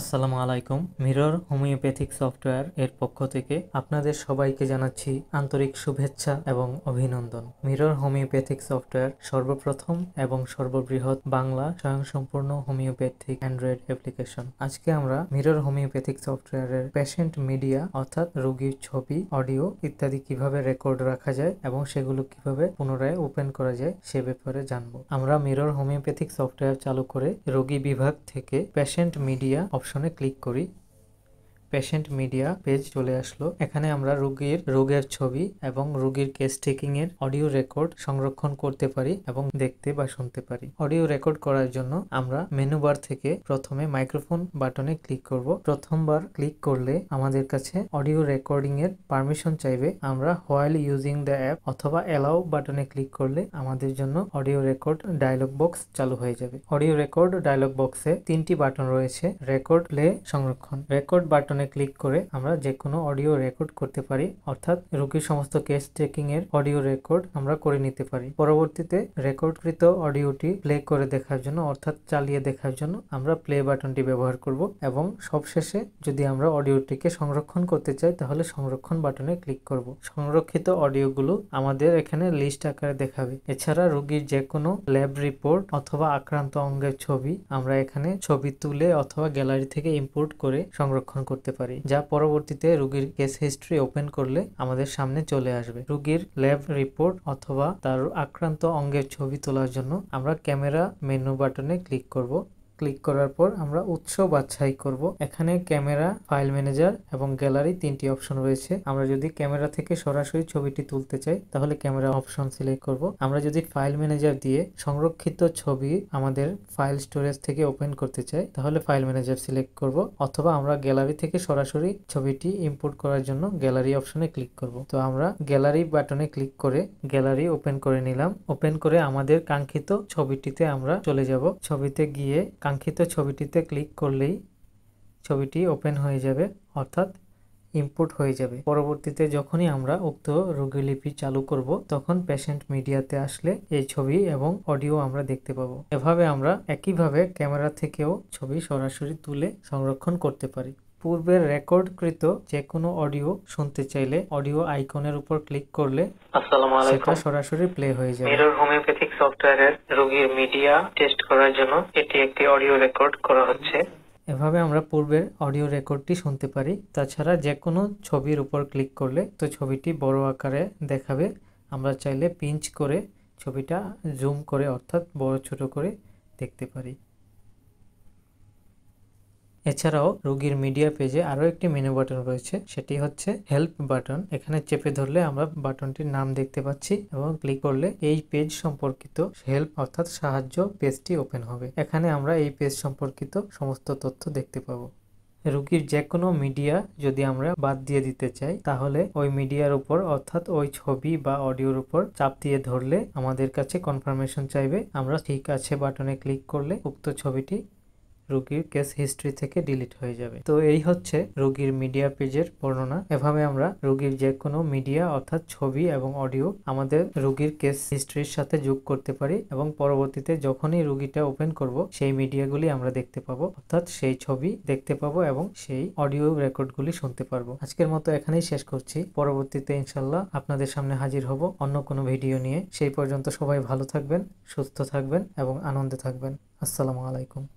আসসালামু আলাইকুম mirror homeopathic software এর পক্ষ থেকে আপনাদের সবাইকে জানাচ্ছি আন্তরিক শুভেচ্ছা এবং অভিনন্দন মিরর হোমিওপ্যাথিক সফটওয়্যার সর্বপ্রথম এবং সর্ববৃহৎ বাংলা স্বয়ংসম্পূর্ণ হোমিওপ্যাথিক অ্যান্ড্রয়েড অ্যাপ্লিকেশন আজকে আমরা মিরর হোমিওপ্যাথিক সফটওয়্যারের পেশেন্ট মিডিয়া অর্থাৎ রোগীর ছবি অডিও ইত্যাদি কিভাবে রেকর্ড রাখা যায় এবং সেগুলো কিভাবে পুনরায় ওপেন করা যায় সে ব্যাপারে জানব আমরা মিরর হোমিওপ্যাথিক সফটওয়্যার চালু করে রোগী বিভাগ থেকে পেশেন্ট মিডিয়া অপশনে ক্লিক করি পেশেন্ট মিডিয়া পেজ চলে আসলো এখানে আমরা রোগীর রোগের ছবি এবং রুগীর কেস টেকিং এর অডিও রেকর্ড সংরক্ষণ করতে পারি এবং দেখতে বা শুনতে পারি অডিও রেকর্ড করার জন্য আমরা মেনু বার থেকে প্রথমে মাইক্রোফোন বাটনে ক্লিক করব প্রথমবার ক্লিক করলে আমাদের কাছে অডিও রেকর্ডিং এর পারমিশন চাইবে আমরা হোয়াইল ইউজিং দ্য অ্যাপ অথবা অ্যালাউ বাটনে ক্লিক করলে আমাদের জন্য অডিও রেকর্ড ডায়লগ বক্স চালু হয়ে যাবে অডিও রেকর্ড ডায়লগ বক্সে তিনটি বাটন রয়েছে রেকর্ড প্লে সংরক্ষণ রেকর্ড বাটন অপশনে ক্লিক করে আমরা যে কোনো অডিও রেকর্ড করতে পারি অর্থাৎ রোগীর সমস্ত কেস চেকিং এর অডিও রেকর্ড আমরা করে নিতে পারি পরবর্তীতে রেকর্ডকৃত অডিওটি প্লে করে দেখার জন্য অর্থাৎ চালিয়ে দেখার জন্য আমরা প্লে বাটনটি ব্যবহার করব এবং সবশেষে যদি আমরা অডিওটিকে সংরক্ষণ করতে চাই তাহলে সংরক্ষণ বাটনে ক্লিক করব সংরক্ষিত অডিওগুলো আমাদের এখানে লিস্ট আকারে দেখাবে এছাড়া রোগীর যে কোনো ল্যাব রিপোর্ট অথবা আক্রান্ত অঙ্গের ছবি আমরা এখানে ছবি তুলে অথবা গ্যালারি থেকে ইম্পোর্ট করে সংরক্ষণ করতে করতে পারি যা পরবর্তীতে রুগীর কেস হিস্ট্রি ওপেন করলে আমাদের সামনে চলে আসবে রুগীর ল্যাব রিপোর্ট অথবা তার আক্রান্ত অঙ্গের ছবি তোলার জন্য আমরা ক্যামেরা মেনু বাটনে ক্লিক করব ক্লিক করার পর আমরা উৎস বাছাই করব এখানে ক্যামেরা ফাইল ম্যানেজার এবং গ্যালারি তিনটি অপশন রয়েছে আমরা যদি ক্যামেরা থেকে সরাসরি ছবিটি তুলতে চাই তাহলে ক্যামেরা অপশন সিলেক্ট করব আমরা যদি ফাইল ম্যানেজার দিয়ে সংরক্ষিত ছবি আমাদের ফাইল স্টোরেজ থেকে ওপেন করতে চাই তাহলে ফাইল ম্যানেজার সিলেক্ট করব অথবা আমরা গ্যালারি থেকে সরাসরি ছবিটি ইম্পোর্ট করার জন্য গ্যালারি অপশনে ক্লিক করব তো আমরা গ্যালারি বাটনে ক্লিক করে গ্যালারি ওপেন করে নিলাম ওপেন করে আমাদের কাঙ্ক্ষিত ছবিটিতে আমরা চলে যাব ছবিতে গিয়ে কাঙ্ক্ষিত ছবিটিতে ক্লিক করলেই ছবিটি ওপেন হয়ে যাবে অর্থাৎ ইম্পোর্ট হয়ে যাবে পরবর্তীতে যখনই আমরা উক্ত রোগীলিপি চালু করব তখন পেশেন্ট মিডিয়াতে আসলে এই ছবি এবং অডিও আমরা দেখতে পাবো এভাবে আমরা একইভাবে ক্যামেরা থেকেও ছবি সরাসরি তুলে সংরক্ষণ করতে পারি পূর্বের রেকর্ডকৃত যে কোনো অডিও শুনতে চাইলে অডিও আইকনের উপর ক্লিক করলে সেটা সরাসরি প্লে হয়ে যাবে মিরর হোমিওপ্যাথিক সফটওয়্যারের রোগীর মিডিয়া টেস্ট করার জন্য এটি একটি অডিও রেকর্ড করা হচ্ছে এভাবে আমরা পূর্বের অডিও রেকর্ডটি শুনতে পারি তাছাড়া যে কোনো ছবির উপর ক্লিক করলে তো ছবিটি বড় আকারে দেখাবে আমরা চাইলে পিঞ্চ করে ছবিটা জুম করে অর্থাৎ বড় ছোট করে দেখতে পারি এছাড়াও রোগীর মিডিয়া পেজে আরও একটি মেনু বাটন রয়েছে সেটি হচ্ছে হেল্প বাটন এখানে চেপে ধরলে আমরা বাটনটির নাম দেখতে পাচ্ছি এবং ক্লিক করলে এই পেজ সম্পর্কিত হেল্প অর্থাৎ সাহায্য পেজটি ওপেন হবে এখানে আমরা এই পেজ সম্পর্কিত সমস্ত তথ্য দেখতে পাবো রুগীর যে কোনো মিডিয়া যদি আমরা বাদ দিয়ে দিতে চাই তাহলে ওই মিডিয়ার উপর অর্থাৎ ওই ছবি বা অডিওর উপর চাপ দিয়ে ধরলে আমাদের কাছে কনফার্মেশন চাইবে আমরা ঠিক আছে বাটনে ক্লিক করলে উক্ত ছবিটি রোগীর কেস হিস্ট্রি থেকে ডিলিট হয়ে যাবে তো এই হচ্ছে রোগীর মিডিয়া পেজের বর্ণনা এভাবে আমরা রোগীর যে কোনো মিডিয়া অর্থাৎ ছবি এবং অডিও আমাদের রোগীর কেস হিস্ট্রির সাথে যোগ করতে পারি এবং পরবর্তীতে যখনই রোগীটা ওপেন করব সেই মিডিয়াগুলি আমরা দেখতে পাবো অর্থাৎ সেই ছবি দেখতে পাবো এবং সেই অডিও রেকর্ডগুলি শুনতে পারবো আজকের মতো এখানেই শেষ করছি পরবর্তীতে ইনশাল্লাহ আপনাদের সামনে হাজির হব অন্য কোনো ভিডিও নিয়ে সেই পর্যন্ত সবাই ভালো থাকবেন সুস্থ থাকবেন এবং আনন্দে থাকবেন আসসালামু আলাইকুম